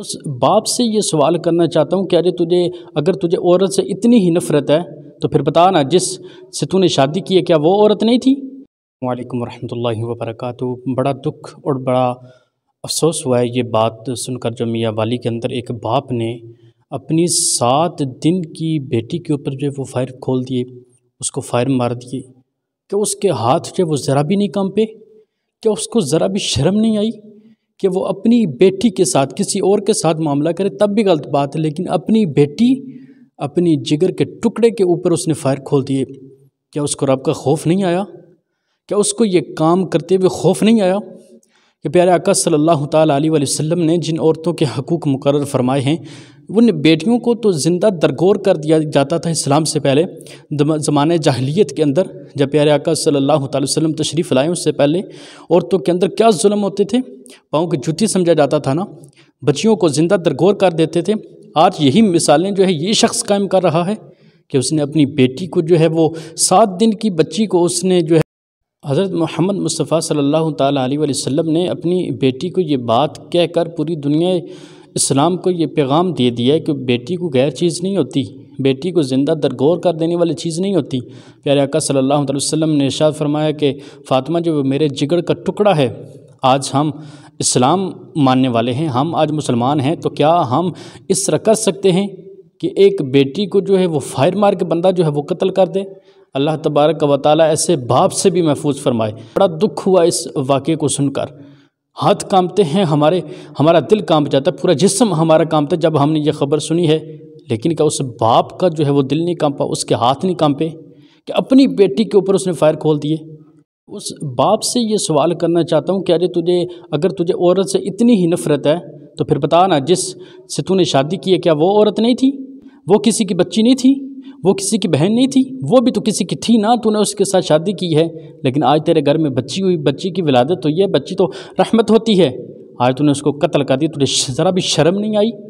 उस बाप से ये सवाल करना चाहता हूँ कि अरे तुझे अगर तुझे औरत से इतनी ही नफ़रत है तो फिर बता ना जिस से तूने शादी की है क्या वो औरत नहीं थी वालेकुम वरहमतुल्लाहि वबरकत बड़ा दुख और बड़ा अफसोस हुआ है ये बात सुनकर जो मियाँ वाली के अंदर एक बाप ने अपनी सात दिन की बेटी के ऊपर जो है वो फायर खोल दिए उसको फायर मार दिए क्या उसके हाथ जो वो ज़रा भी नहीं कांपे क्या उसको ज़रा भी शर्म नहीं आई कि वो अपनी बेटी के साथ किसी और के साथ मामला करे तब भी गलत बात है लेकिन अपनी बेटी अपनी जिगर के टुकड़े के ऊपर उसने फायर खोल दिए क्या उसको रब का खौफ नहीं आया क्या उसको ये काम करते हुए खौफ नहीं आया कि प्यारे आका सल्लल्लाहु अलैहि वसल्लम ने जिन औरतों के हकूक़ मुकर फरमाए हैं उन बेटियों को तो ज़िंदा दरगोर कर दिया जाता था इस्लाम से पहले ज़माने जाहलीत के अंदर जब प्यारे आका सल्लल्लाहु अलैहि वसल्लम तशरीफ़ लाए उससे पहले औरतों के अंदर क्या जुल्म होते थे पाँव की जूती समझा जाता था ना बच्चियों को ज़िंदा दरगोर कर देते थे आज यही मिसालें जो है ये शख्स कायम कर रहा है कि उसने अपनी बेटी को जो है वो सात दिन की बच्ची को उसने जो है हज़रत मोहम्मद मुस्तफ़ा सल्लल्लाहु अलैहि वसल्लम ने अपनी बेटी को ये बात कहकर पूरी दुनिया इस्लाम को ये पैगाम दे दिया है कि बेटी को गैर चीज़ नहीं होती बेटी को ज़िंदा दरगोर कर देने वाली चीज़ नहीं होती प्यारे आका सल्लल्लाहु अलैहि वसल्लम ने इरशाद फरमाया कि फ़ातिमा जो मेरे जिगर का टुकड़ा है आज हम इस्लाम मानने वाले हैं हम आज मुसलमान हैं तो क्या हम इस तरह कर सकते हैं कि एक बेटी को जो है वो फायर मार के बंदा जो है वो कत्ल कर दे अल्लाह तबारक व ताली ऐसे बाप से भी महफूज फरमाए बड़ा दुख हुआ इस वाक़े को सुनकर हाथ कांपते हैं हमारे हमारा दिल कांप जाता है पूरा जिसम हमारा कांपता है जब हमने ये खबर सुनी है लेकिन क्या उस बाप का जो है वो दिल नहीं कांपा उसके हाथ नहीं कांपे कि अपनी बेटी के ऊपर उसने फायर खोल दिए उस बाप से ये सवाल करना चाहता हूँ कि अरे तुझे अगर तुझे औरत से इतनी ही नफरत है तो फिर बता ना जिस से तूने शादी की है क्या वो औरत नहीं थी वो किसी की बच्ची नहीं थी वो किसी की बहन नहीं थी वो भी तो किसी की थी ना तूने उसके साथ शादी की है लेकिन आज तेरे घर में बच्ची हुई बच्ची की विलादत हुई तो है बच्ची तो रहमत होती है आज तूने उसको कत्ल कर दिया तुझे ज़रा भी शर्म नहीं आई